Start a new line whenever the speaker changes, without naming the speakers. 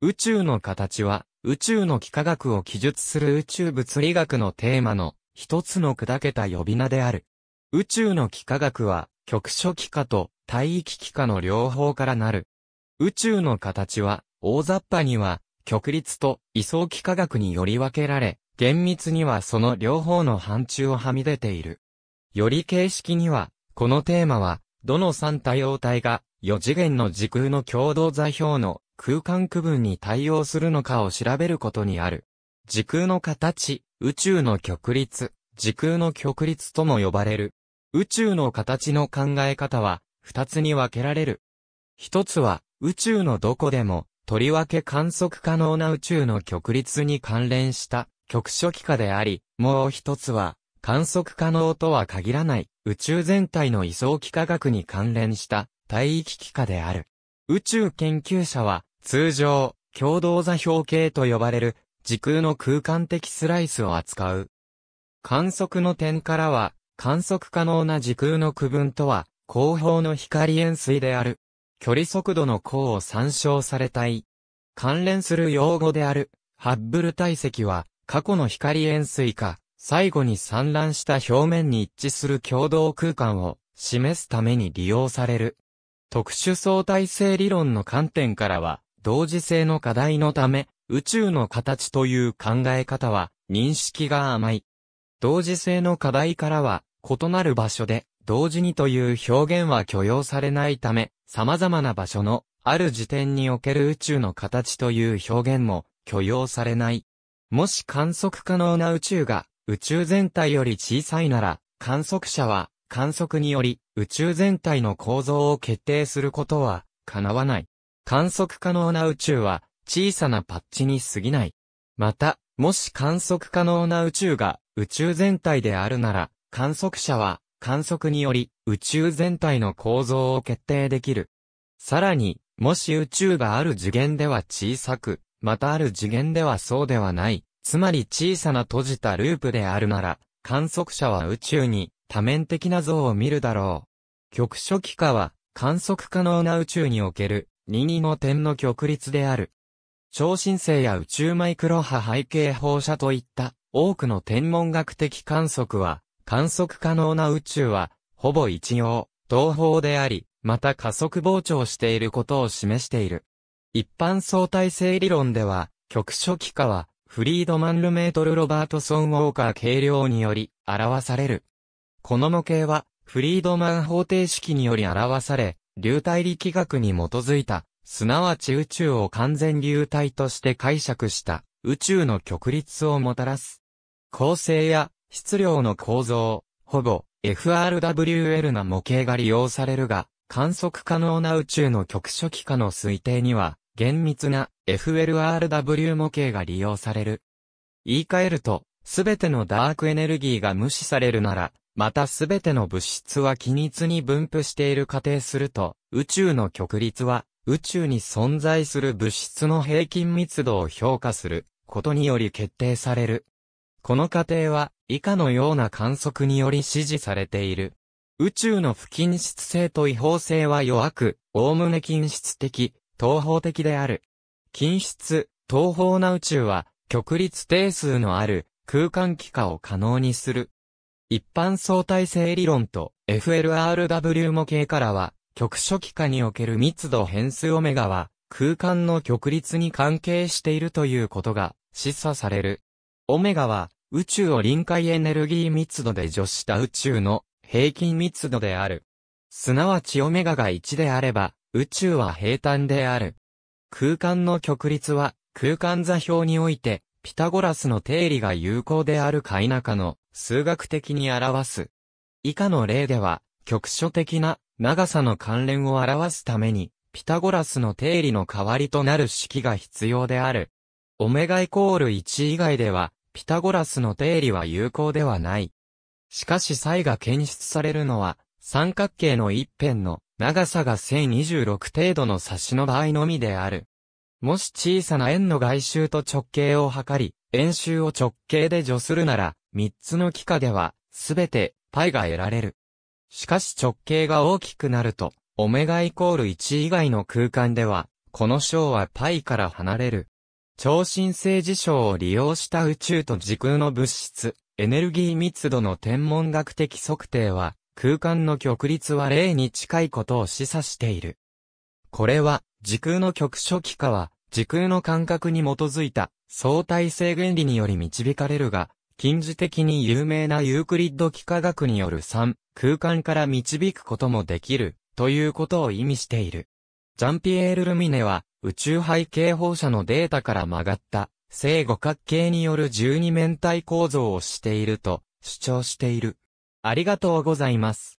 宇宙の形は、宇宙の幾何学を記述する宇宙物理学のテーマの一つの砕けた呼び名である。宇宙の幾何学は、局所幾何と帯域幾何の両方からなる。宇宙の形は、大雑把には、極律と位相幾何学により分けられ、厳密にはその両方の範疇をはみ出ている。より形式には、このテーマは、どの三多様体が、四次元の時空の共同座標の空間区分に対応するのかを調べることにある。時空の形、宇宙の極律、時空の極律とも呼ばれる。宇宙の形の考え方は、二つに分けられる。一つは、宇宙のどこでも、とりわけ観測可能な宇宙の極律に関連した極所期化であり、もう一つは、観測可能とは限らない宇宙全体の位相幾何学に関連した帯域期化である。宇宙研究者は通常、共同座標系と呼ばれる時空の空間的スライスを扱う。観測の点からは、観測可能な時空の区分とは、後方の光円錐である。距離速度の項を参照されたい。関連する用語である、ハッブル体積は、過去の光円錐か、最後に散乱した表面に一致する共同空間を示すために利用される。特殊相対性理論の観点からは、同時性の課題のため、宇宙の形という考え方は認識が甘い。同時性の課題からは異なる場所で同時にという表現は許容されないため、様々な場所のある時点における宇宙の形という表現も許容されない。もし観測可能な宇宙が宇宙全体より小さいなら、観測者は観測により宇宙全体の構造を決定することは叶わない。観測可能な宇宙は小さなパッチに過ぎない。また、もし観測可能な宇宙が宇宙全体であるなら、観測者は観測により宇宙全体の構造を決定できる。さらに、もし宇宙がある次元では小さく、またある次元ではそうではない、つまり小さな閉じたループであるなら、観測者は宇宙に多面的な像を見るだろう。局所幾何は観測可能な宇宙における任意の点の極率である。超新星や宇宙マイクロ波背景放射といった多くの天文学的観測は、観測可能な宇宙は、ほぼ一様、東方であり、また加速膨張していることを示している。一般相対性理論では、局所期化は、フリードマンルメートル・ロバートソン・ウォーカー計量により、表される。この模型は、フリードマン方程式により表され、流体力学に基づいた、すなわち宇宙を完全流体として解釈した宇宙の極律をもたらす。構成や質量の構造、ほぼ FRWL な模型が利用されるが、観測可能な宇宙の極初期化の推定には、厳密な FLRW 模型が利用される。言い換えると、すべてのダークエネルギーが無視されるなら、またすべての物質は均一に分布している仮定すると、宇宙の極率は、宇宙に存在する物質の平均密度を評価することにより決定される。この過程は、以下のような観測により支持されている。宇宙の不均質性と違法性は弱く、おおむね均質的、東方的である。均質、東方な宇宙は、極率定数のある、空間気化を可能にする。一般相対性理論と FLRW 模型からは、局所期間における密度変数オメガは、空間の極率に関係しているということが示唆される。オメガは、宇宙を臨界エネルギー密度で除した宇宙の平均密度である。すなわちオメガが1であれば、宇宙は平坦である。空間の極率は、空間座標において、ピタゴラスの定理が有効であるか否かの数学的に表す。以下の例では、局所的な長さの関連を表すために、ピタゴラスの定理の代わりとなる式が必要である。オメガイコール1以外では、ピタゴラスの定理は有効ではない。しかし差異が検出されるのは、三角形の一辺の長さが1026程度の差しの場合のみである。もし小さな円の外周と直径を測り、円周を直径で除するなら、三つの幾何では、すべて π が得られる。しかし直径が大きくなると、オメガイコール1以外の空間では、この章は π から離れる。超新星事象を利用した宇宙と時空の物質、エネルギー密度の天文学的測定は、空間の極率は0に近いことを示唆している。これは、時空の局初期化は、時空の感覚に基づいた相対性原理により導かれるが、近似的に有名なユークリッド幾何学による3、空間から導くこともできる、ということを意味している。ジャンピエール・ルミネは、宇宙背景放射のデータから曲がった、正五角形による十二面体構造をしていると、主張している。ありがとうございます。